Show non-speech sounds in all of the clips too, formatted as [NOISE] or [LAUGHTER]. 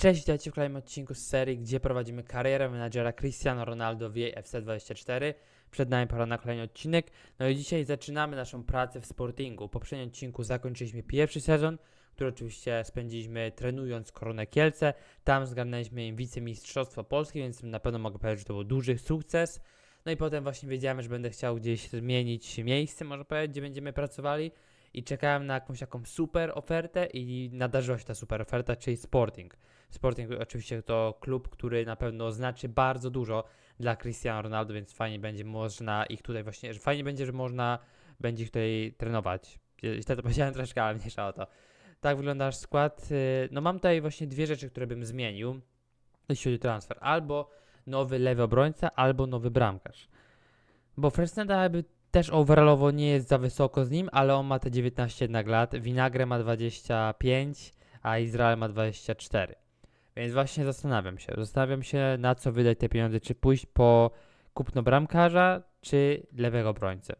Cześć, witajcie w kolejnym odcinku z serii, gdzie prowadzimy karierę menadżera Cristiano Ronaldo w jej FC24. Przed nami pora na kolejny odcinek. No i dzisiaj zaczynamy naszą pracę w Sportingu. W poprzednim odcinku zakończyliśmy pierwszy sezon, który oczywiście spędziliśmy trenując Koronę Kielce. Tam zgarnęliśmy im wicemistrzostwo Polski, więc na pewno mogę powiedzieć, że to był duży sukces. No i potem właśnie wiedziałem, że będę chciał gdzieś zmienić miejsce, może powiedzieć, gdzie będziemy pracowali i czekałem na jakąś taką super ofertę i nadarzyła się ta super oferta, czyli Sporting. Sporting oczywiście to klub, który na pewno znaczy bardzo dużo dla Cristiano Ronaldo, więc fajnie będzie można ich tutaj właśnie, że fajnie będzie, że można będzie ich tutaj trenować. Źle to powiedziałem [LAUGHS] troszkę, ale mniejsza o to. Tak wygląda nasz skład. Y, no mam tutaj właśnie dwie rzeczy, które bym zmienił, jeśli chodzi o transfer. Albo nowy lewy obrońca, albo nowy bramkarz. Bo Fresneda by też overallowo nie jest za wysoko z nim, ale on ma te 19 jednak lat. Winagre ma 25, a Izrael ma 24. Więc właśnie zastanawiam się. Zastanawiam się, na co wydać te pieniądze. Czy pójść po kupno bramkarza, czy lewego obrońcy.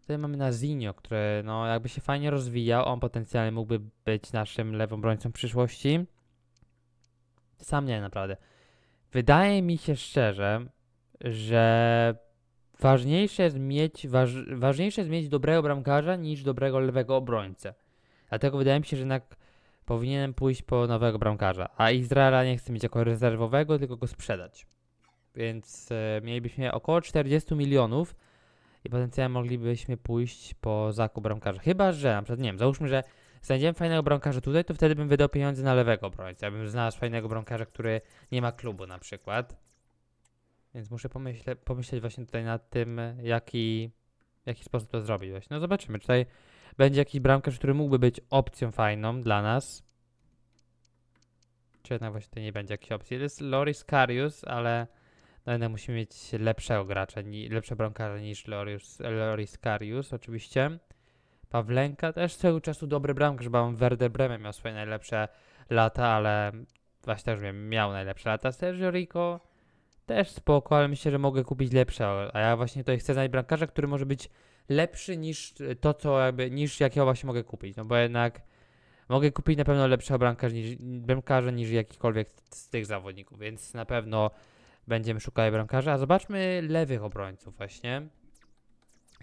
Tutaj mamy Nazinio, który no, jakby się fajnie rozwijał, on potencjalnie mógłby być naszym lewą obrońcą w przyszłości. Sam nie, naprawdę. Wydaje mi się szczerze, że ważniejsze jest mieć, waż, ważniejsze jest mieć dobrego bramkarza niż dobrego lewego obrońcę. Dlatego wydaje mi się, że jednak powinienem pójść po nowego bramkarza. A Izraela nie chcę mieć jako rezerwowego, tylko go sprzedać. Więc e, mielibyśmy około 40 milionów i potencjalnie moglibyśmy pójść po zakup bramkarza. Chyba, że na przykład, nie wiem, załóżmy, że znajdziemy fajnego bramkarza tutaj, to wtedy bym wydał pieniądze na lewego obrońcę. Ja bym znalazł fajnego bramkarza, który nie ma klubu na przykład. Więc muszę pomyśle, pomyśleć właśnie tutaj nad tym, jaki, jaki sposób to zrobić. Właśnie. No zobaczymy. Tutaj będzie jakiś bramkarz, który mógłby być opcją fajną dla nas. Czy jednak właśnie tutaj nie będzie jakiejś opcji. Jest Loris Karius, ale no jednak musimy mieć lepszego gracza, ni, lepsze bramkarza niż Loris, Loris Karius oczywiście. Pawlenka też cały czasu dobry bramkarz, bo on Werder Bremen miał swoje najlepsze lata, ale właśnie też wiem, miał najlepsze lata. Sergio Rico też spoko, ale myślę, że mogę kupić lepsze, a ja właśnie tutaj chcę znaleźć bramkarza, który może być lepszy niż to, co jakby, niż jakiego właśnie mogę kupić, no bo jednak mogę kupić na pewno lepszego bramkarza niż, bramkarza niż jakikolwiek z tych zawodników, więc na pewno będziemy szukali bramkarza, a zobaczmy lewych obrońców właśnie.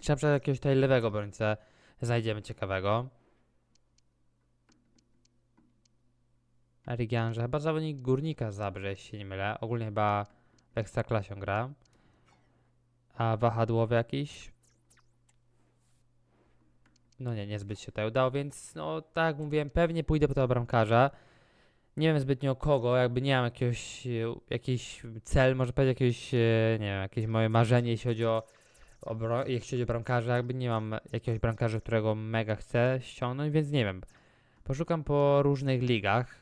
Czy na przykład jakiegoś tutaj lewego obrońcę znajdziemy ciekawego. Erigian, chyba zawodnik Górnika Zabrze, jeśli nie mylę. Ogólnie chyba w Ekstraklasie gra. A wahadłowy jakiś? No nie, niezbyt się to udało, więc no tak jak mówiłem, pewnie pójdę po tego bramkarza. Nie wiem zbytnio kogo, jakby nie mam jakiegoś, jakiś cel, może powiedzieć jakieś, e, nie wiem, jakieś moje marzenie, jeśli chodzi o, o jeśli chodzi o bramkarza, jakby nie mam jakiegoś bramkarza, którego mega chcę ściągnąć, więc nie wiem. Poszukam po różnych ligach,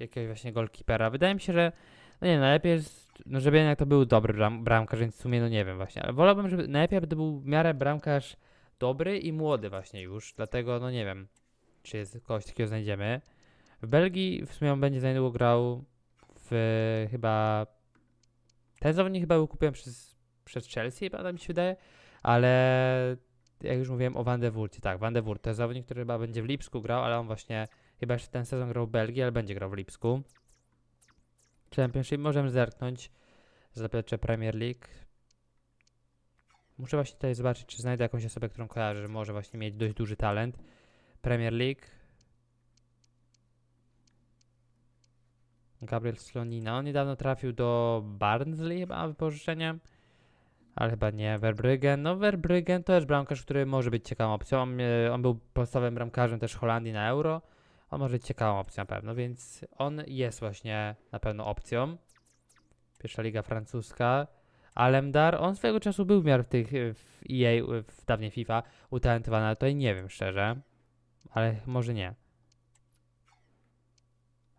jakiegoś właśnie golkipera. Wydaje mi się, że no nie, najlepiej jest no żeby jednak to był dobry bram, bramkarz, więc w sumie no nie wiem właśnie, ale wolałbym, żeby najlepiej by to był w miarę bramkarz dobry i młody właśnie już, dlatego no nie wiem, czy jest kogoś takiego znajdziemy. W Belgii w sumie on będzie za niedługo grał w chyba... Ten zawodnik chyba był kupiony przez, przez Chelsea, chyba tam mi się wydaje, ale jak już mówiłem o Van de Wurcie, tak, Van de Wurt to jest zawodnik, który chyba będzie w Lipsku grał, ale on właśnie chyba jeszcze ten sezon grał w Belgii, ale będzie grał w Lipsku. Championship możemy zerknąć. Zaplecze Premier League. Muszę właśnie tutaj zobaczyć, czy znajdę jakąś osobę, którą kojarzę, że może właśnie mieć dość duży talent. Premier League. Gabriel Slonina. On niedawno trafił do Barnsley chyba wypożyczeniem. Ale chyba nie. Verbruggen. No Verbruggen to też bramkarz, który może być ciekawą opcją. On, e, on był podstawowym bramkarzem też Holandii na Euro. On może być ciekawą opcją na pewno, więc on jest właśnie na pewno opcją. Pierwsza Liga Francuska. Alemdar, on swojego czasu był w miarę w tych, w EA, w dawniej FIFA, utalentowany, ale tutaj nie wiem szczerze. Ale może nie.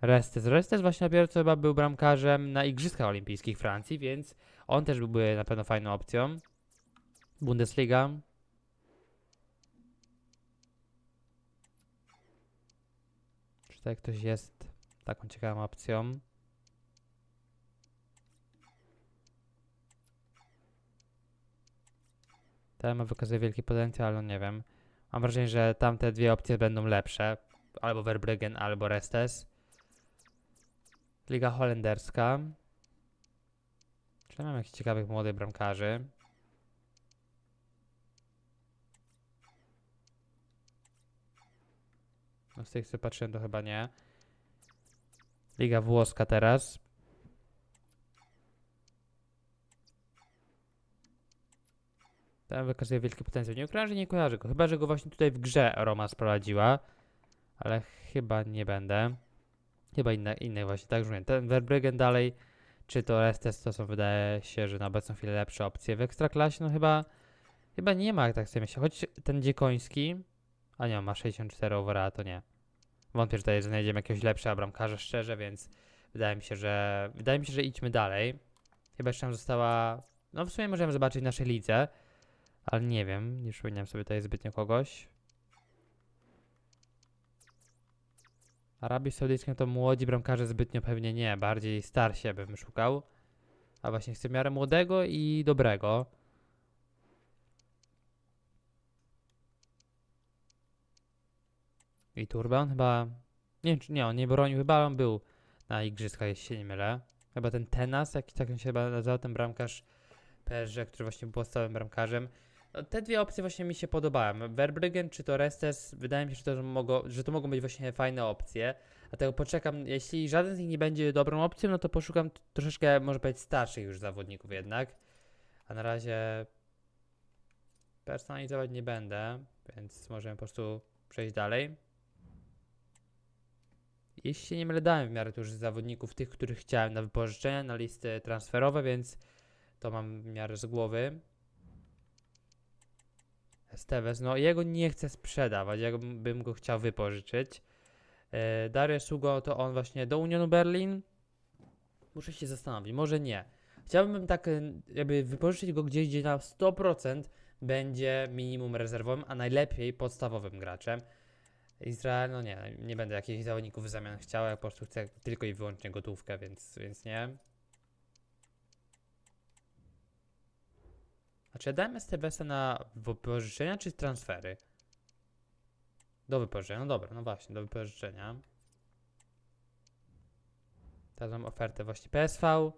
Restes. Restes właśnie dopiero co chyba był bramkarzem na Igrzyskach Olimpijskich Francji, więc on też byłby na pewno fajną opcją. Bundesliga. Czy tutaj ktoś jest taką ciekawą opcją? Telma wykazuje wielki potencjał, ale nie wiem. Mam wrażenie, że tamte dwie opcje będą lepsze. Albo Verbruggen, albo Restes. Liga holenderska. Czy tam mamy jakichś ciekawych młodych bramkarzy? No z tych co patrzyłem to chyba nie. Liga włoska teraz. Tam wykazuje wielki potencjał. Nie że nie kojarzy go. Chyba, że go właśnie tutaj w grze Roma sprowadziła. Ale chyba nie będę. Chyba inne, inne właśnie, tak rozumiem. Ten Verbruggen dalej, czy to Restes, to są wydaje się, że na obecną chwilę lepsze opcje. W Ekstraklasie no chyba, chyba nie ma, tak sobie myślę. Choć ten Dziekoński, a nie, on ma 64 overa, to nie. Wątpię, że tutaj znajdziemy jakiegoś lepszego bramkarza, szczerze, więc wydaje mi się, że wydaje mi się, że idźmy dalej. Chyba jeszcze nam została... No w sumie możemy zobaczyć nasze lidze, ale nie wiem, nie przypomniałem sobie tutaj zbytnio kogoś. Arabii Saudyjskiej to młodzi bramkarze zbytnio pewnie nie, bardziej starsi bym szukał. A właśnie chcę miarę młodego i dobrego. i Turban chyba... Nie wiem, czy nie, on nie bronił, chyba on był na igrzyskach, jeśli się nie mylę. Chyba ten Tenas, jak tak się chyba nazywał, ten bramkarz PSG, który właśnie był stałym bramkarzem. No, te dwie opcje właśnie mi się podobały. Verbryggen czy Torestes, wydaje mi się, że to, że, mogą, że to mogą być właśnie fajne opcje. Dlatego poczekam, jeśli żaden z nich nie będzie dobrą opcją, no to poszukam troszeczkę, może powiedzieć, starszych już zawodników jednak. A na razie personalizować nie będę, więc możemy po prostu przejść dalej jeśli się nie mylę, dałem w miarę już zawodników, tych, których chciałem na wypożyczenia, na listy transferowe, więc to mam w miarę z głowy. Esteves, no jego nie chcę sprzedawać, jakbym go chciał wypożyczyć. Yy, e, Dario to on właśnie do Unionu Berlin. Muszę się zastanowić, może nie. Chciałbym tak e, jakby wypożyczyć go gdzieś, gdzie na 100% będzie minimum rezerwowym, a najlepiej podstawowym graczem. Izrael, no nie, nie będę jakichś zawodników w zamian chciał, ja po prostu chcę tylko i wyłącznie gotówkę, więc, więc nie. Znaczy ja dałem STBS-a na wypożyczenia czy transfery? Do wypożyczenia, no dobra, no właśnie, do wypożyczenia. Teraz mam ofertę właśnie PSV.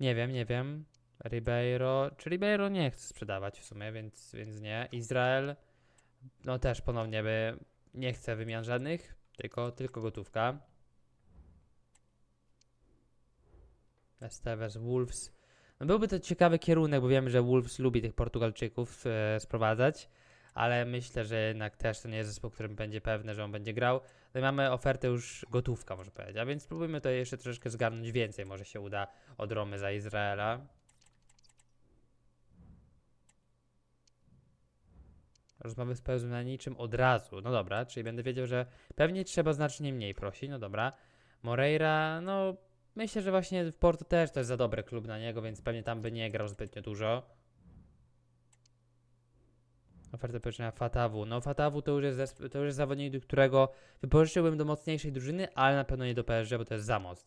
Nie wiem, nie wiem. Ribeiro, czy Ribeiro nie chce sprzedawać w sumie, więc, więc nie. Izrael, no też ponownie by nie chcę wymian żadnych, tylko, tylko gotówka. Estevez, Wolves. No byłby to ciekawy kierunek, bo wiemy, że Wolves lubi tych Portugalczyków e, sprowadzać, ale myślę, że jednak też to nie jest zespół, którym będzie pewne, że on będzie grał. No mamy ofertę już gotówka, może powiedzieć, a więc spróbujmy to jeszcze troszeczkę zgarnąć więcej, może się uda od Romy za Izraela. Rozmowy z niczym od razu. No dobra, czyli będę wiedział, że pewnie trzeba znacznie mniej prosić. No dobra. Moreira, no myślę, że właśnie w Porto też to jest za dobry klub na niego, więc pewnie tam by nie grał zbytnio dużo. Oferta pożyczenia Fatawu. No Fatawu to już jest, to już jest zawodnik, do którego wypożyczyłbym do mocniejszej drużyny, ale na pewno nie do PSG, bo to jest za moc,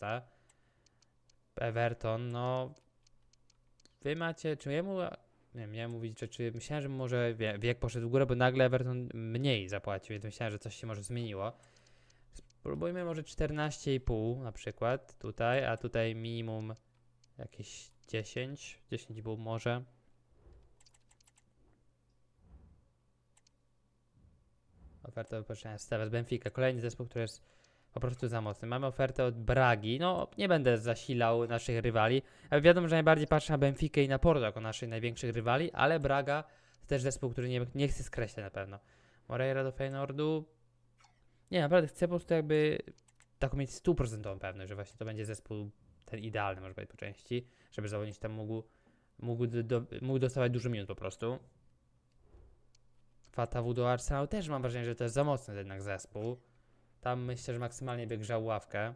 Everton, no... Wy macie... Czy jemu nie wiem, miałem mówić rzeczy, myślałem, że może wiek poszedł w górę, bo nagle Everton mniej zapłacił, więc myślałem, że coś się może zmieniło. Spróbujmy może 14,5 na przykład tutaj, a tutaj minimum jakieś 10, 10 był może. Oferta wypożyczenia Stevens Benfica, kolejny zespół, który jest po prostu za mocny. Mamy ofertę od Bragi. No, nie będę zasilał naszych rywali. Ale wiadomo, że najbardziej patrzę na Benfica i na Porto jako naszych największych rywali, ale Braga to też zespół, który nie, nie chce skreślać na pewno. Moreira do Feyenoordu... Nie, naprawdę chcę po prostu jakby taką mieć stuprocentową pewność, że właśnie to będzie zespół ten idealny, może powiedzieć po części, żeby zawodnik tam mógł, mógł, do, mógł dostawać dużo minut po prostu. Fatawu do Arsenalu też mam wrażenie, że to jest za mocny jednak zespół. Tam myślę, że maksymalnie by grzał ławkę.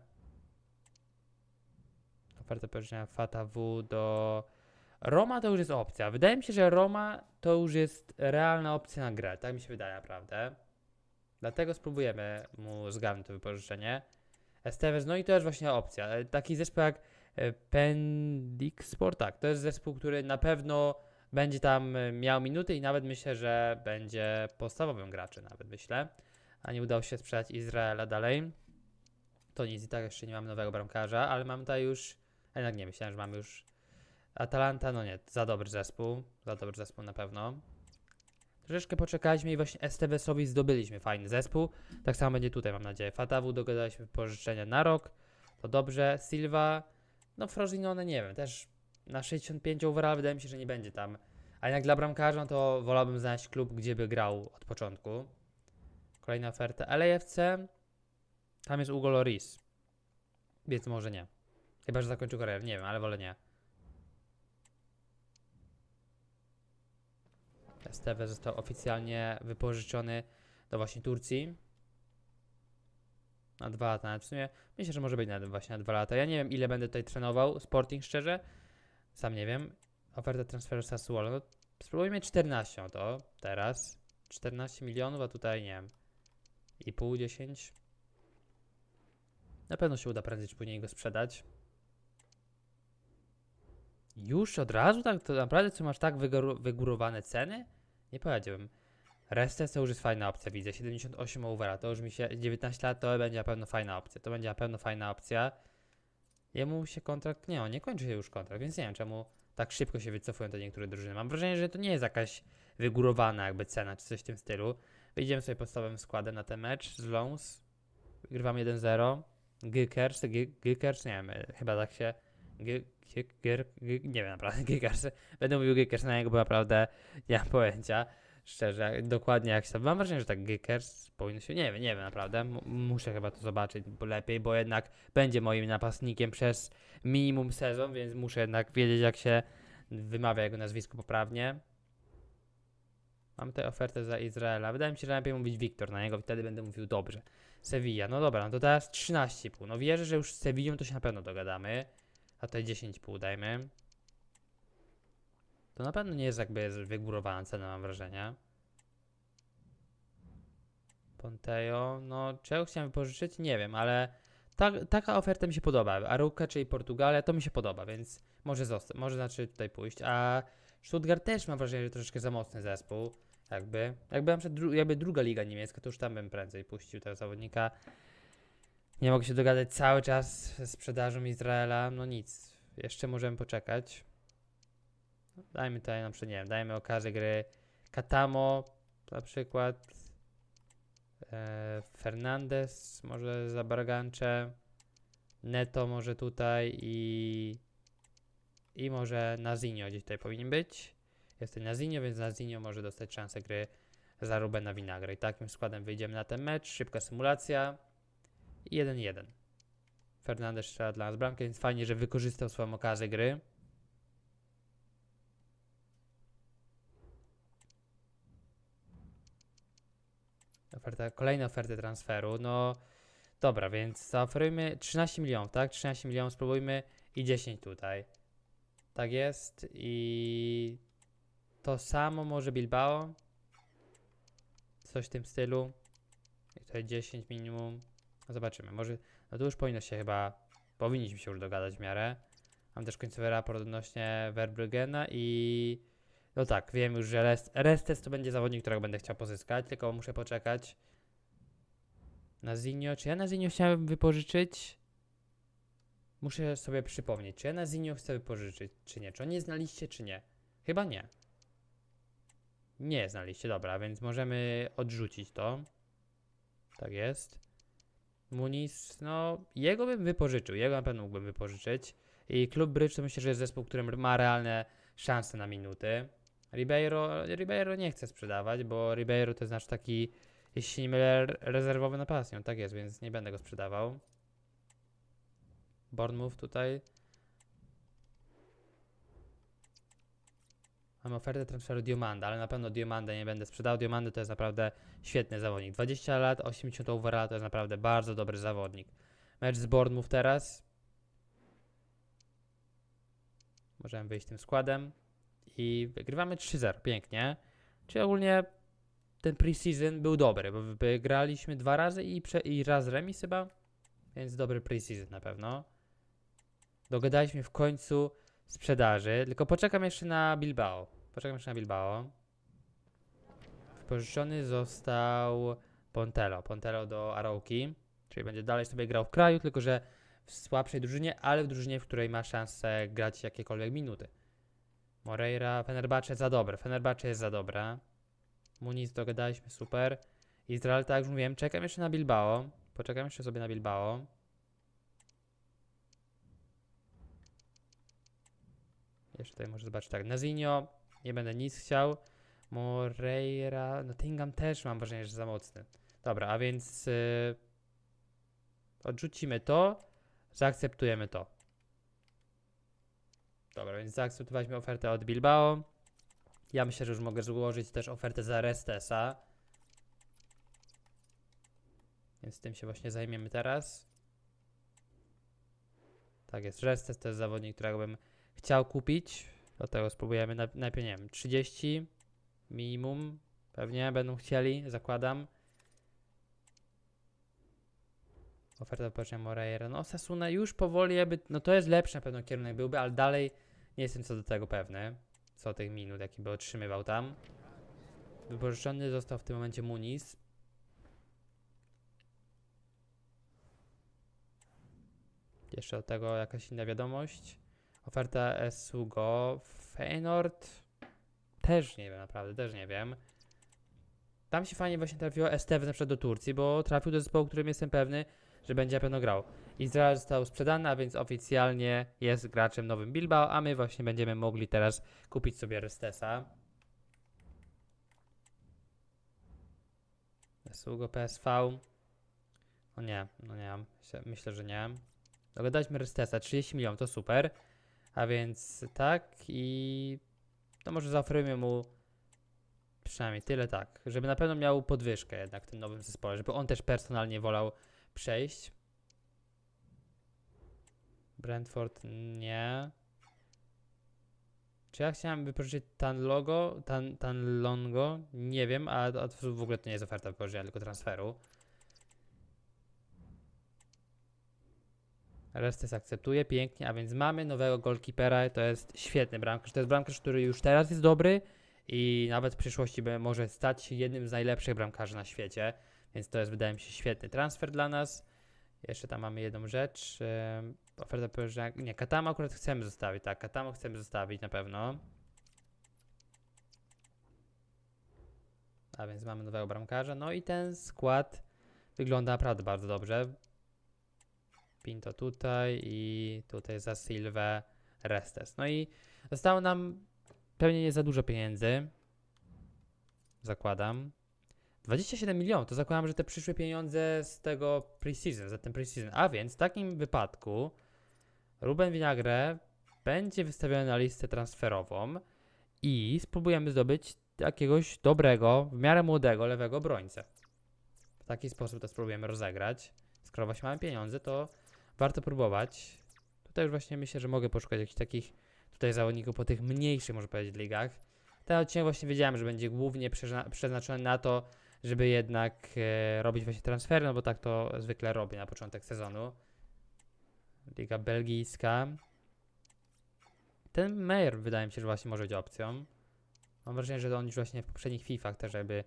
Oferta pożyczenia Fata W do... Roma to już jest opcja. Wydaje mi się, że Roma to już jest realna opcja na grę. Tak mi się wydaje naprawdę. Dlatego spróbujemy mu zgarnąć to wypożyczenie. Esteves, no i to jest właśnie opcja. E, taki zespół jak e, Pendixport, tak, to jest zespół, który na pewno będzie tam e, miał minuty i nawet myślę, że będzie podstawowym graczem, nawet myślę a nie udało się sprzedać Izraela dalej. To nic, i tak jeszcze nie mamy nowego bramkarza, ale mamy tutaj już, jednak nie, myślałem, że mamy już Atalanta, no nie, za dobry zespół, za dobry zespół na pewno. Troszeczkę poczekaliśmy i właśnie STVS-owi zdobyliśmy fajny zespół. Tak samo będzie tutaj, mam nadzieję. Fatawu dogadaliśmy pożyczenia na rok, to dobrze. Silva, no Frosinone no nie wiem, też na 65 overall wydaje mi się, że nie będzie tam. A jednak dla bramkarza, no to wolałbym znaleźć klub, gdzie by grał od początku. Kolejna oferta LAFC. E tam jest Hugo Loris. Więc może nie. Chyba, że zakończył karierę. Nie wiem, ale wolę nie. Estevez został oficjalnie wypożyczony do właśnie Turcji. Na dwa lata. Znaczy, w sumie myślę, że może być na, właśnie na dwa lata. Ja nie wiem, ile będę tutaj trenował Sporting, szczerze. Sam nie wiem. Oferta transferu Sassuolo. No, spróbujmy 14 no to teraz. 14 milionów, a tutaj nie wiem i pół 10. Na pewno się uda prędzej czy później go sprzedać. Już od razu? Tak, to naprawdę co masz tak wygórowane ceny? Nie powiedziałbym. Restes to już jest fajna opcja, widzę. 78 overa, to już mi się... 19 lat to będzie na pewno fajna opcja. To będzie na pewno fajna opcja. Jemu się kontrakt... Nie, on nie kończy się już kontrakt, więc nie wiem czemu tak szybko się wycofują te niektóre drużyny. Mam wrażenie, że to nie jest jakaś wygórowana jakby cena czy coś w tym stylu. Wyjdziemy sobie podstawowym składem na ten mecz z Lons. Grywam 1-0. Gykers, Gykers, nie wiem, chyba tak się... Gier, nie wiem naprawdę, [LAUGHS] Gykers. Będę mówił Gykers na niego, bo naprawdę nie mam pojęcia. Szczerze, dokładnie jak się... Mam wrażenie, że tak Gykers powinno się... Nie wiem, nie wiem naprawdę. muszę chyba to zobaczyć lepiej, bo jednak będzie moim napastnikiem przez minimum sezon, więc muszę jednak wiedzieć, jak się wymawia jego nazwisko poprawnie. Mam tę ofertę za Izraela. Wydaje mi się, że najlepiej mówić Wiktor na niego, wtedy będę mówił dobrze. Sevilla, no dobra, no to teraz 13,5. No wierzę, że już z Sevillą to się na pewno dogadamy. A tutaj 10,5 dajmy. To na pewno nie jest jakby wygórowana cena, mam wrażenie. Ponteo, no czego chciałem pożyczyć? Nie wiem, ale ta, taka oferta mi się podoba. Aruka, czyli Portugalia, to mi się podoba, więc może, zostać, może znaczy tutaj pójść. A Stuttgart też mam wrażenie, że troszeczkę za mocny zespół. Jakby, jakby na przykład jakby druga liga niemiecka, to już tam bym prędzej puścił tego zawodnika. Nie mogę się dogadać cały czas ze sprzedażą Izraela. No nic, jeszcze możemy poczekać. Dajmy tutaj na przykład, nie wiem, dajmy okazję gry Katamo na przykład. E, Fernandez może za Bargancze. Neto może tutaj i i może Nazinio gdzieś tutaj powinien być jest Nazinio, więc Nazinio może dostać szansę gry za na Winagra. I takim składem wyjdziemy na ten mecz. Szybka symulacja. 1-1. Fernandez strzela dla nas bramkę, więc fajnie, że wykorzystał swoją okazję gry. Oferta, kolejne oferty transferu. No dobra, więc zaoferujmy 13 milionów, tak? 13 milionów spróbujmy i 10 tutaj. Tak jest i to samo może Bilbao. Coś w tym stylu. I tutaj 10 minimum. No zobaczymy. Może. No to już powinno się chyba. Powinniśmy się już dogadać w miarę. Mam też końcowy raport odnośnie Werbrugena i. No tak, wiem już, że rest, Restes to będzie zawodnik, którego będę chciał pozyskać, tylko muszę poczekać. Nazinio, czy ja Nazinio chciałem wypożyczyć? Muszę sobie przypomnieć, czy ja Nazinio chcę wypożyczyć, czy nie. Czy on nie znaliście, czy nie? Chyba nie. Nie znaliście, dobra, więc możemy odrzucić to. Tak jest. Muniz, no, jego bym wypożyczył, jego na pewno mógłbym wypożyczyć. I Klub Brycz to myślę, że jest zespół, który ma realne szanse na minuty. Ribeiro, Ribeiro nie chce sprzedawać, bo Ribeiro to jest nasz taki, jeśli nie mylę, rezerwowy napastnik. Tak jest, więc nie będę go sprzedawał. Bournemouth tutaj. mam ofertę transferu Diomanda, ale na pewno Diomanda nie będę sprzedał. Diomanda to jest naprawdę świetny zawodnik. 20 lat, 80 overalla to jest naprawdę bardzo dobry zawodnik. Mecz z Bournemouth teraz. Możemy wyjść tym składem. I wygrywamy 3-0, pięknie. Czyli ogólnie ten preseason był dobry, bo wygraliśmy dwa razy i, i raz remis chyba. Więc dobry preseason na pewno. Dogadaliśmy w końcu sprzedaży, tylko poczekam jeszcze na Bilbao. Poczekam jeszcze na Bilbao. Wypożyczony został Pontelo. Pontelo do Arauki, czyli będzie dalej sobie grał w kraju, tylko że w słabszej drużynie, ale w drużynie, w której ma szansę grać jakiekolwiek minuty. Moreira, Fenerbahce za dobre. Fenerbahce jest za dobra. Muniz dogadaliśmy, super. Izrael, tak jak już mówiłem, czekam jeszcze na Bilbao. Poczekam jeszcze sobie na Bilbao. Jeszcze tutaj może zobaczyć tak, Nazinio, nie będę nic chciał. Moreira, Nottingham też mam wrażenie, że za mocny. Dobra, a więc yy, odrzucimy to, zaakceptujemy to. Dobra, więc zaakceptowaliśmy ofertę od Bilbao. Ja myślę, że już mogę złożyć też ofertę za Restesa. Więc tym się właśnie zajmiemy teraz. Tak jest, Restes to jest zawodnik, którego bym chciał kupić. Dlatego spróbujemy najpierw, nie wiem, 30 minimum pewnie będą chcieli, zakładam. Oferta odpocznia Moreira. No Sasuna już powoli jakby, no to jest lepszy na pewno kierunek byłby, ale dalej nie jestem co do tego pewny, co tych minut jaki by otrzymywał tam. Wypożyczony został w tym momencie Muniz. Jeszcze od tego jakaś inna wiadomość. Oferta Esugo. Feynord? Też nie wiem, naprawdę, też nie wiem. Tam się fajnie właśnie trafiło Estevez na przykład do Turcji, bo trafił do zespołu, którym jestem pewny, że będzie na pewno grał. Izrael został sprzedany, a więc oficjalnie jest graczem nowym Bilbao, a my właśnie będziemy mogli teraz kupić sobie Restesa. Sługo PSV. No nie, no nie. Myślę, że nie. Dogadaliśmy Restesa, 30 milionów, to super. A więc tak i to może zaoferujmy mu przynajmniej tyle tak, żeby na pewno miał podwyżkę jednak w tym nowym zespole, żeby on też personalnie wolał przejść. Brentford nie. Czy ja chciałem wypożyczyć Tan Logo, Tan, tan Longo? Nie wiem, a, w ogóle to nie jest oferta wypożyczenia, tylko transferu. Restes akceptuje, pięknie, a więc mamy nowego golkipera, to jest świetny bramkarz. To jest bramkarz, który już teraz jest dobry i nawet w przyszłości może stać się jednym z najlepszych bramkarzy na świecie, więc to jest wydaje mi się świetny transfer dla nas. Jeszcze tam mamy jedną rzecz. Oferta pożyczenia. Nie, Katama akurat chcemy zostawić, tak. Katama chcemy zostawić na pewno. A więc mamy nowego bramkarza. No i ten skład wygląda naprawdę bardzo dobrze. Pinto tutaj i tutaj za Silvę Restes. No i zostało nam pewnie nie za dużo pieniędzy. Zakładam. 27 milionów, to zakładam, że te przyszłe pieniądze z tego preseason, za ten preseason. A więc w takim wypadku Ruben Vinagre będzie wystawiony na listę transferową i spróbujemy zdobyć jakiegoś dobrego, w miarę młodego lewego obrońcę. W taki sposób to spróbujemy rozegrać. Skoro właśnie mamy pieniądze, to Warto próbować. Tutaj już właśnie myślę, że mogę poszukać jakichś takich tutaj zawodników po tych mniejszych, może powiedzieć, ligach. Ten odcinek właśnie wiedziałem, że będzie głównie przeznaczony na to, żeby jednak e, robić właśnie transfery, no bo tak to zwykle robię na początek sezonu. Liga belgijska. Ten Meyer wydaje mi się, że właśnie może być opcją. Mam wrażenie, że on już właśnie w poprzednich FIFAch też jakby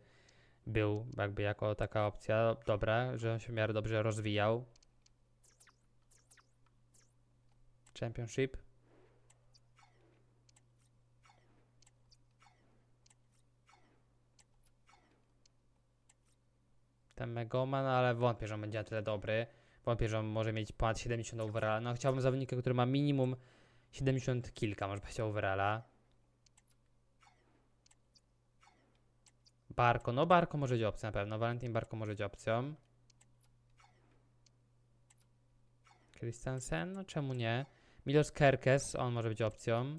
był jakby jako taka opcja dobra, że on się w miarę dobrze rozwijał. Championship. Ten Megoman, ale wątpię, że on będzie na tyle dobry. Wątpię, że on może mieć ponad 70 overalla. No chciałbym zawodnika, który ma minimum 70 kilka, może być overalla. Barko, no Barko może być opcją na pewno. Valentin Barko może być opcją. Christensen, no czemu nie? Milos Kerkes, on może być opcją.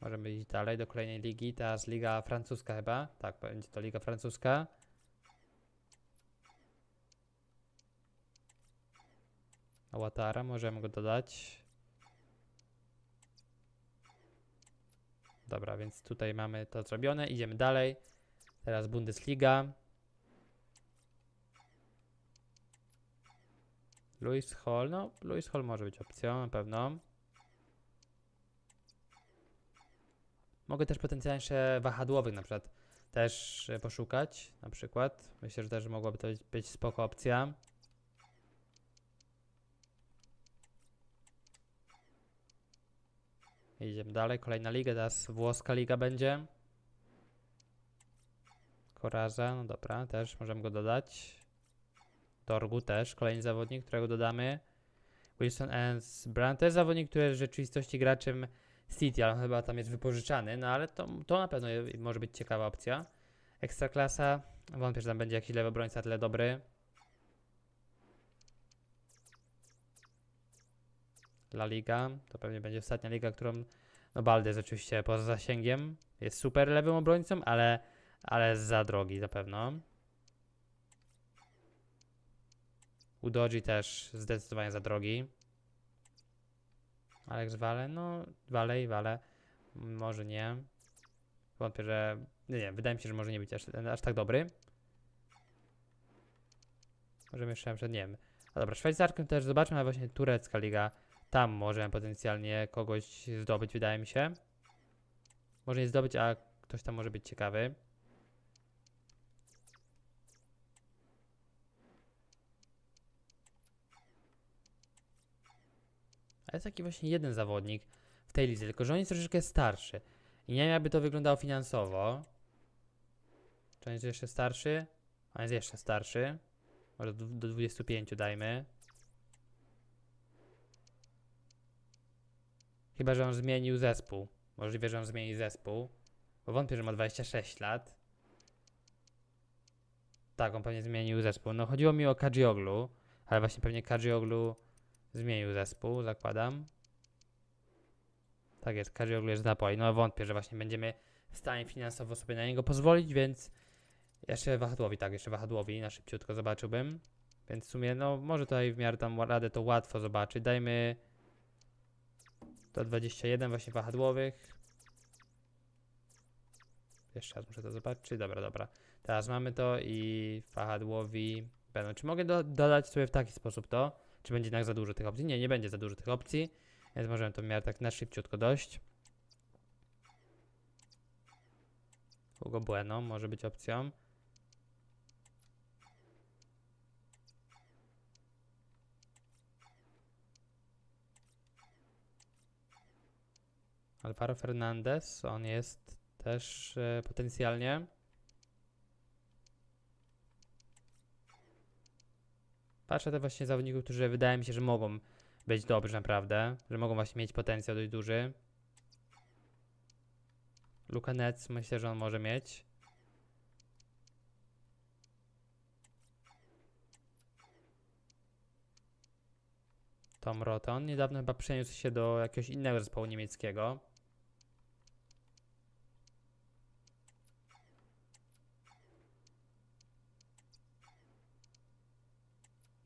Możemy iść dalej do kolejnej ligi. Teraz liga francuska chyba. Tak, będzie to liga francuska. Awatara, możemy go dodać. Dobra, więc tutaj mamy to zrobione. Idziemy dalej. Teraz Bundesliga. Louis Hall, no Louis Hall może być opcją na pewno. Mogę też potencjalnie wahadłowych na przykład też e, poszukać, na przykład. Myślę, że też mogłaby to być spoko opcja. Idziemy dalej, kolejna liga, teraz włoska liga będzie. Koraza, no dobra, też możemy go dodać torgu też. Kolejny zawodnik, którego dodamy. Wilson Evans Brand. też zawodnik, który jest w rzeczywistości graczem City, ale on chyba tam jest wypożyczany, no ale to, to na pewno może być ciekawa opcja. Ekstraklasa. Wątpię, że tam będzie jakiś lewy obrońca tyle dobry. La Liga. To pewnie będzie ostatnia liga, którą no Baldes oczywiście poza zasięgiem. Jest super lewym obrońcą, ale, ale za drogi na pewno. U też zdecydowanie za drogi. Alex Wale, no wale i Wale, może nie. Wątpię, że, nie, nie, wydaje mi się, że może nie być aż, aż tak dobry. Możemy jeszcze przed, nie wiem. A dobra, szwajcarkiem też zobaczmy, ale właśnie turecka liga. Tam możemy potencjalnie kogoś zdobyć, wydaje mi się. Może nie zdobyć, a ktoś tam może być ciekawy. A jest taki właśnie jeden zawodnik w tej lidze, tylko że on jest troszeczkę starszy. I nie wiem, jakby to wyglądało finansowo. Czy on jest jeszcze starszy? On jest jeszcze starszy. Może do, do 25 dajmy. Chyba, że on zmienił zespół. Możliwe, że on zmieni zespół. Bo wątpię, że ma 26 lat. Tak, on pewnie zmienił zespół. No chodziło mi o Kajioglu, ale właśnie pewnie Kajioglu Zmienił zespół, zakładam. Tak jest, Karzy ogólnie na poli. No wątpię, że właśnie będziemy w stanie finansowo sobie na niego pozwolić, więc jeszcze wahadłowi, tak, jeszcze wahadłowi na szybciutko zobaczyłbym. Więc w sumie, no może tutaj w miarę tam radę to łatwo zobaczyć. Dajmy to 21 właśnie wahadłowych. Jeszcze raz muszę to zobaczyć. Dobra, dobra. Teraz mamy to i wahadłowi będą. Czy mogę do, dodać sobie w taki sposób to? Czy będzie jednak za dużo tych opcji? Nie, nie będzie za dużo tych opcji. Więc możemy to w miarę tak na szybciutko dojść. Hugo Bueno może być opcją. Alvaro Fernandez, on jest też y, potencjalnie patrzę te właśnie zawodników, którzy wydaje mi się, że mogą być dobrzy naprawdę, że mogą właśnie mieć potencjał dość duży. Luka Nets myślę, że on może mieć. Tom Roton niedawno chyba przeniósł się do jakiegoś innego zespołu niemieckiego.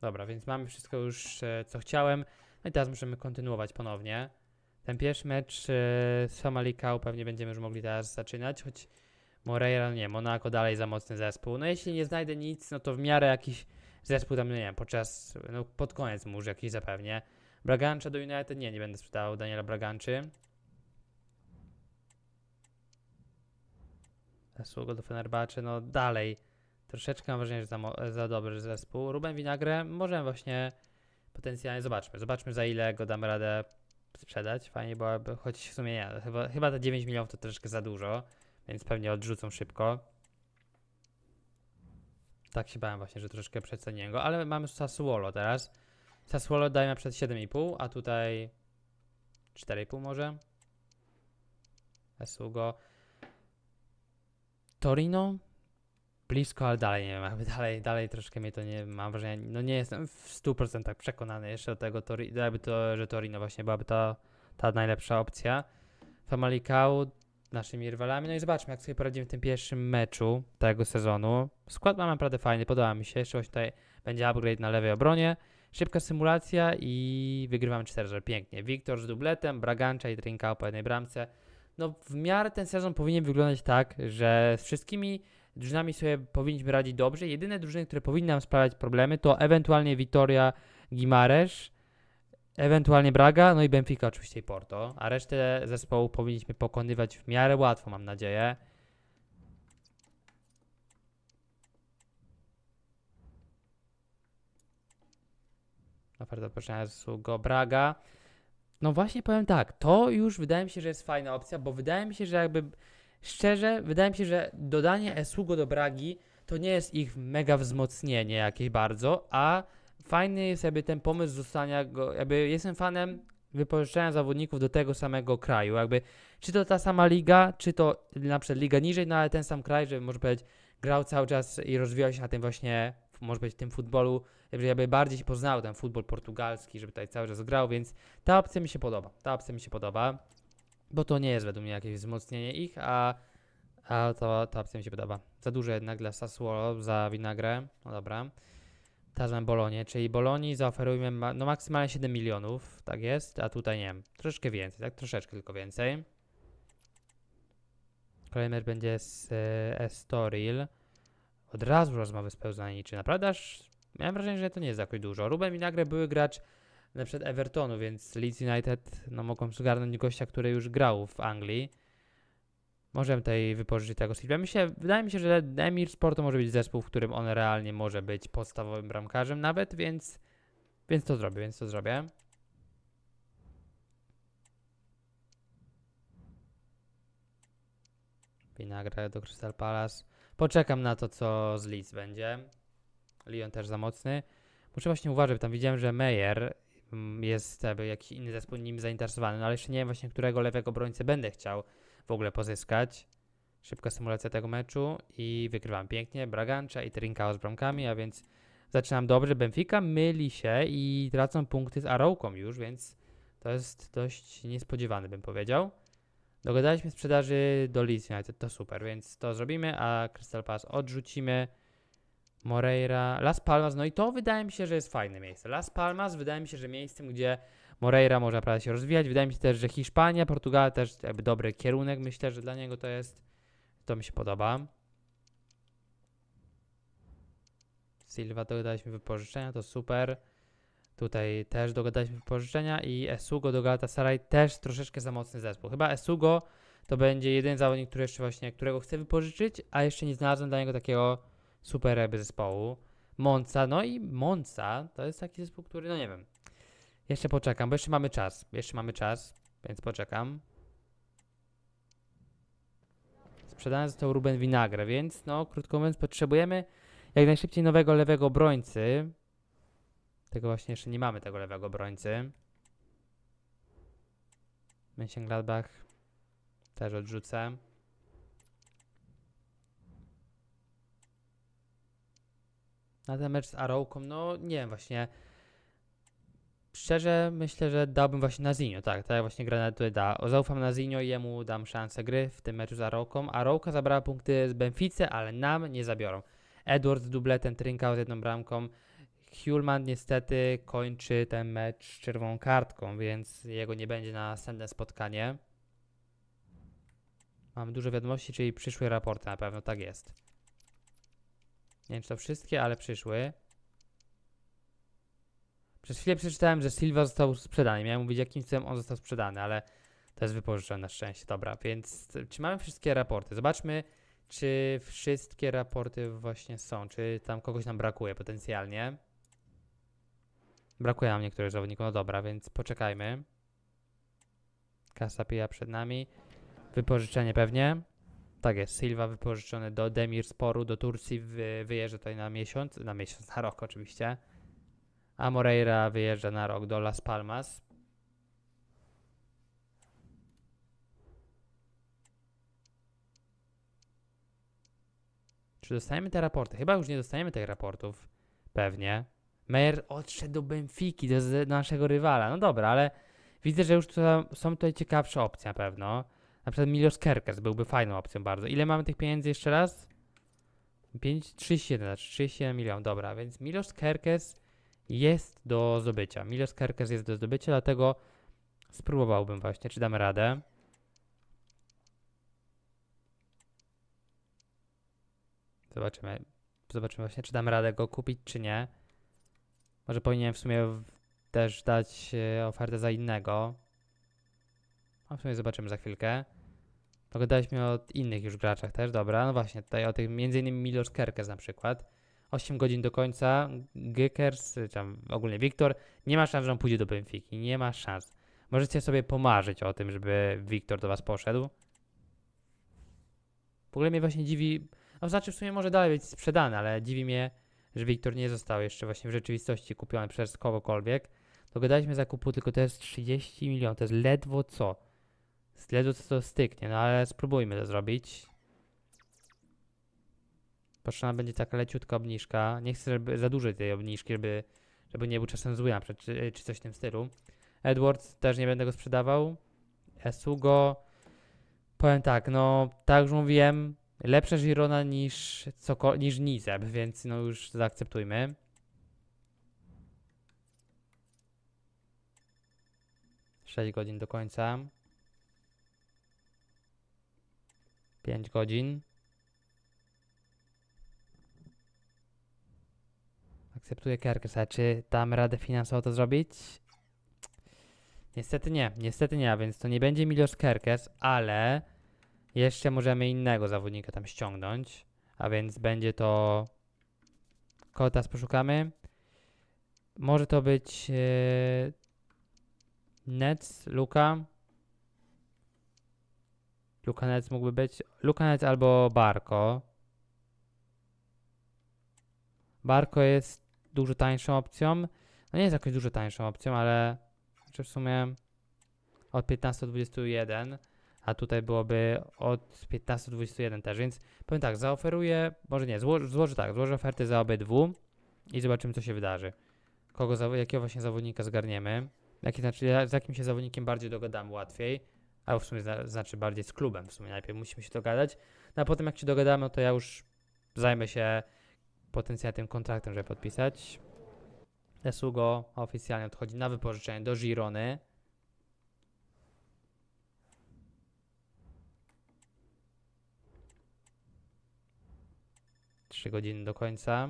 Dobra, więc mamy wszystko już, e, co chciałem. No i teraz możemy kontynuować ponownie. Ten pierwszy mecz e, z Famalicão pewnie będziemy już mogli teraz zaczynać, choć Moreira, nie, Monaco dalej za mocny zespół. No jeśli nie znajdę nic, no to w miarę jakiś zespół tam, no nie wiem, podczas, no pod koniec już jakiś zapewnie. Bragancza do United, nie, nie będę sprzedawał Daniela Braganczy. Zasługo do Fenerbahce, no dalej. Troszeczkę mam wrażenie, że za, za dobry zespół. Ruben Winagre możemy właśnie potencjalnie, zobaczmy, zobaczmy za ile go damy radę sprzedać. Fajnie byłaby, choć w sumie nie, chyba, chyba te 9 milionów to troszeczkę za dużo, więc pewnie odrzucą szybko. Tak się bałem właśnie, że troszeczkę przeceniłem go, ale mamy Sassuolo teraz. Sassuolo daje na przed 7,5, a tutaj 4,5 może. Esugo. Torino? blisko, ale dalej nie wiem, dalej, dalej troszkę mnie to nie, mam wrażenie, no nie jestem w 100% przekonany jeszcze do tego, to, jakby to, że Torino właśnie byłaby ta, ta najlepsza opcja. Famalicão naszymi rywalami, no i zobaczmy, jak sobie poradzimy w tym pierwszym meczu tego sezonu. Skład mamy naprawdę fajny, podoba mi się, jeszcze właśnie tutaj będzie upgrade na lewej obronie. Szybka symulacja i wygrywam 4-0, pięknie. Wiktor z dubletem, Bragancza i Trinkao po jednej bramce. No w miarę ten sezon powinien wyglądać tak, że z wszystkimi drużynami sobie powinniśmy radzić dobrze. Jedyne drużyny, które powinny nam sprawiać problemy, to ewentualnie Vitoria, Gimares, ewentualnie Braga, no i Benfica oczywiście i Porto. A resztę zespołu powinniśmy pokonywać w miarę łatwo, mam nadzieję. proszę poczynająca go Braga. No właśnie powiem tak, to już wydaje mi się, że jest fajna opcja, bo wydaje mi się, że jakby Szczerze, wydaje mi się, że dodanie Esugo do Bragi to nie jest ich mega wzmocnienie jakieś bardzo, a fajny jest jakby ten pomysł zostania go, jakby jestem fanem wypożyczania zawodników do tego samego kraju, jakby czy to ta sama liga, czy to na przykład liga niżej, no ale ten sam kraj, żeby może powiedzieć grał cały czas i rozwijał się na tym właśnie, może być tym futbolu, żeby bardziej się poznał ten futbol portugalski, żeby tutaj cały czas grał, więc ta opcja mi się podoba, ta opcja mi się podoba. Bo to nie jest według mnie jakieś wzmocnienie ich, a, a ta, ta opcja mi się podoba. Za dużo jednak dla Sassuolo, za Winagre. No dobra. Teraz mam Bolonię, czyli Bolonii zaoferujemy ma no maksymalnie 7 milionów, tak jest, a tutaj nie wiem, troszeczkę więcej, tak? Troszeczkę tylko więcej. Kolejny mecz będzie z e, Estoril. Od razu rozmowy z czy Naprawdę aż miałem wrażenie, że to nie jest jakoś dużo. Ruben Winagre były gracz na przykład Evertonu, więc Leeds United no, mogą zgarnąć gościa, który już grał w Anglii. Możemy tutaj wypożyczyć tego skilla. wydaje mi się, że Emir Sportu może być zespół, w którym on realnie może być podstawowym bramkarzem nawet, więc, więc to zrobię, więc to zrobię. Winagra do Crystal Palace. Poczekam na to, co z Leeds będzie. Lyon też za mocny. Muszę właśnie uważać, tam widziałem, że Meyer Mm, jest jakiś inny zespół nim zainteresowany, no ale jeszcze nie wiem właśnie, którego lewego obrońcę będę chciał w ogóle pozyskać. Szybka symulacja tego meczu i wygrywam pięknie Bragancza i trinka z bramkami, a więc zaczynam dobrze. Benfica myli się i tracą punkty z Arołką już, więc to jest dość niespodziewane, bym powiedział. Dogadaliśmy sprzedaży do Leeds United, to super, więc to zrobimy, a Crystal Palace odrzucimy. Moreira, Las Palmas, no i to wydaje mi się, że jest fajne miejsce. Las Palmas wydaje mi się, że miejscem, gdzie Moreira może naprawdę się rozwijać. Wydaje mi się też, że Hiszpania, Portugalia też jakby dobry kierunek. Myślę, że dla niego to jest, to mi się podoba. Silva dogadaliśmy wypożyczenia, to super. Tutaj też dogadaliśmy wypożyczenia i Esugo do Galatasaray też troszeczkę za mocny zespół. Chyba Esugo to będzie jeden zawodnik, który jeszcze właśnie, którego chcę wypożyczyć, a jeszcze nie znalazłem dla niego takiego super jakby zespołu. Monca no i Monca to jest taki zespół, który, no nie wiem. Jeszcze poczekam, bo jeszcze mamy czas. Jeszcze mamy czas, więc poczekam. Sprzedany został Ruben Winagre, więc no, krótko mówiąc, potrzebujemy jak najszybciej nowego lewego obrońcy. Tego właśnie jeszcze nie mamy, tego lewego obrońcy. Mönchengladbach też odrzucę. na ten mecz z Arrowką, no nie wiem właśnie. Szczerze myślę, że dałbym właśnie na Zinio tak, tak właśnie Granada tutaj da. Zaufam na i jemu dam szansę gry w tym meczu z Arrowką. Arrowka zabrała punkty z Benfice, ale nam nie zabiorą. Edward dubletem, Trinkał z jedną bramką. Hulman niestety kończy ten mecz czerwoną kartką, więc jego nie będzie na następne spotkanie. Mam dużo wiadomości, czyli przyszły raporty na pewno, tak jest. Nie wiem, czy to wszystkie, ale przyszły. Przez chwilę przeczytałem, że Silva został sprzedany. Miałem mówić, jakim celem on został sprzedany, ale to jest wypożyczone na szczęście. Dobra, więc czy mamy wszystkie raporty? Zobaczmy, czy wszystkie raporty właśnie są. Czy tam kogoś nam brakuje potencjalnie? Brakuje nam niektórych zawodników. No dobra, więc poczekajmy. Kasa pija przed nami. Wypożyczenie pewnie. Tak jest, Silva wypożyczony do Demir Sporu, do Turcji, wy, wyjeżdża tutaj na miesiąc, na miesiąc, na rok oczywiście. A Moreira wyjeżdża na rok do Las Palmas. Czy dostajemy te raporty? Chyba już nie dostajemy tych raportów. Pewnie. Meyer odszedł do Benfiki, do, do naszego rywala. No dobra, ale widzę, że już tu, są tutaj ciekawsze opcje na pewno. Na przykład Milos Kerkes byłby fajną opcją bardzo. Ile mamy tych pieniędzy jeszcze raz? 5, 37, znaczy 37 milionów, dobra, więc Milos Kerkes jest do zdobycia. Milos Kerkes jest do zdobycia, dlatego spróbowałbym właśnie, czy damy radę. Zobaczymy. Zobaczymy właśnie, czy damy radę go kupić, czy nie. Może powinienem w sumie też dać e, ofertę za innego. A no, w sumie zobaczymy za chwilkę. Pogadaliśmy o innych już graczach też, dobra. No właśnie, tutaj o tych m.in. Milosz Kerkes na przykład. 8 godzin do końca. Gekers, czy tam ogólnie Wiktor, nie ma szans, że on pójdzie do Benfiki. Nie ma szans. Możecie sobie pomarzyć o tym, żeby Wiktor do was poszedł. W ogóle mnie właśnie dziwi, no znaczy w sumie może dalej być sprzedany, ale dziwi mnie, że Wiktor nie został jeszcze właśnie w rzeczywistości kupiony przez kogokolwiek. Dogadaliśmy zakupu, tylko to jest 30 milionów, to jest ledwo co. Z ledu to, to styknie, no ale spróbujmy to zrobić. Potrzebna będzie taka leciutka obniżka. Nie chcę żeby za dużej tej obniżki, żeby, żeby nie był czasem zły na przykład, czy, czy coś w tym stylu. Edwards też nie będę go sprzedawał. Esugo. Powiem tak, no tak już mówiłem, lepsze Girona niż, niż Nizeb, więc no już zaakceptujmy. Sześć godzin do końca. 5 godzin. Akceptuję Kerkesa. Czy tam radę finansowo to zrobić? Niestety nie, niestety nie, więc to nie będzie milion Kerkes, ale jeszcze możemy innego zawodnika tam ściągnąć, a więc będzie to Kotas poszukamy. Może to być yy... Nets, Luka. Lukanec mógłby być. Lukanec albo Barko. Barko jest dużo tańszą opcją. No nie jest jakąś dużo tańszą opcją, ale znaczy w sumie od 15 do 21, a tutaj byłoby od 15 do 21 też, więc powiem tak, zaoferuję, może nie, złoży złożę tak, złożę oferty za obydwu i zobaczymy co się wydarzy. Kogo, jakiego właśnie zawodnika zgarniemy, jaki, znaczy, z jakim się zawodnikiem bardziej dogadamy łatwiej. Albo w sumie znaczy bardziej z klubem, w sumie najpierw musimy się dogadać. No a potem jak się dogadamy, to ja już zajmę się potencjalnie tym kontraktem, żeby podpisać. Esugo oficjalnie odchodzi na wypożyczenie do Girony. Trzy godziny do końca.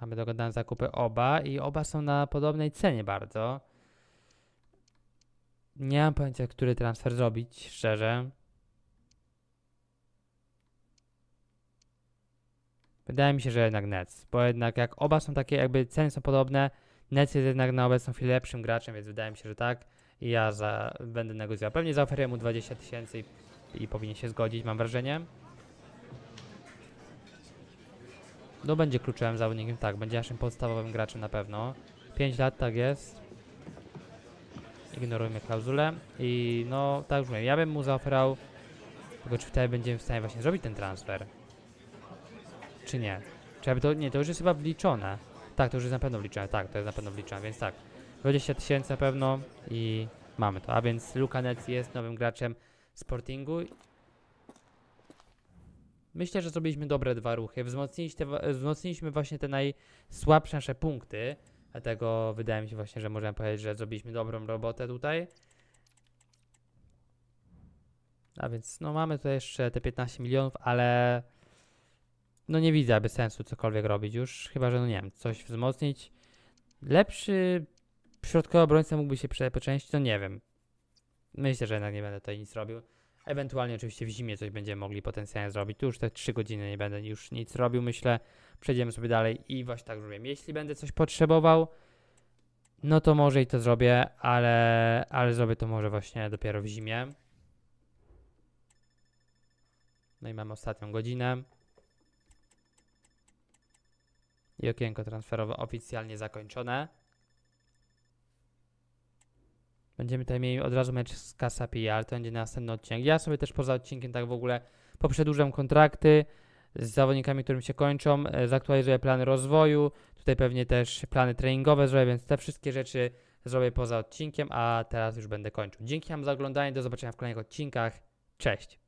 Mamy dogadane zakupy oba i oba są na podobnej cenie bardzo. Nie mam pojęcia, który transfer zrobić, szczerze. Wydaje mi się, że jednak Nets, bo jednak jak oba są takie, jakby ceny są podobne, Nets jest jednak na obecną chwilę lepszym graczem, więc wydaje mi się, że tak. I ja za, będę negocjował. Pewnie zaoferuję mu 20 tysięcy i, i powinien się zgodzić, mam wrażenie. No będzie kluczowym zawodnikiem, tak, będzie naszym podstawowym graczem na pewno. 5 lat, tak jest. Ignorujmy klauzulę i no, tak już mówię, ja bym mu zaoferował, tylko czy wtedy będziemy w stanie właśnie zrobić ten transfer? Czy nie? Czy aby to, nie, to już jest chyba wliczone. Tak, to już jest na pewno wliczone, tak, to jest na pewno wliczone, więc tak. 20 tysięcy na pewno i mamy to. A więc Luka jest nowym graczem Sportingu Myślę, że zrobiliśmy dobre dwa ruchy. Wzmocniliśmy, te, wzmocniliśmy właśnie te najsłabsze nasze punkty. Dlatego wydaje mi się właśnie, że możemy powiedzieć, że zrobiliśmy dobrą robotę tutaj. A więc no mamy tutaj jeszcze te 15 milionów, ale no nie widzę aby sensu cokolwiek robić już, chyba że no nie wiem, coś wzmocnić. Lepszy środkowy obrońca mógłby się przepoczęścić, no nie wiem. Myślę, że jednak nie będę tutaj nic robił. Ewentualnie oczywiście w zimie coś będziemy mogli potencjalnie zrobić. Tu już te 3 godziny nie będę już nic robił, myślę. Przejdziemy sobie dalej i właśnie tak zrobię. Jeśli będę coś potrzebował, no to może i to zrobię, ale, ale zrobię to może właśnie dopiero w zimie. No i mamy ostatnią godzinę. I okienko transferowe oficjalnie zakończone. Będziemy tutaj mieli od razu mecz z Casa Pia, ale to będzie następny odcinek. Ja sobie też poza odcinkiem tak w ogóle poprzedłużam kontrakty z zawodnikami, którym się kończą, e, zaktualizuję plany rozwoju, tutaj pewnie też plany treningowe zrobię, więc te wszystkie rzeczy zrobię poza odcinkiem, a teraz już będę kończył. Dzięki Wam za oglądanie, do zobaczenia w kolejnych odcinkach. Cześć!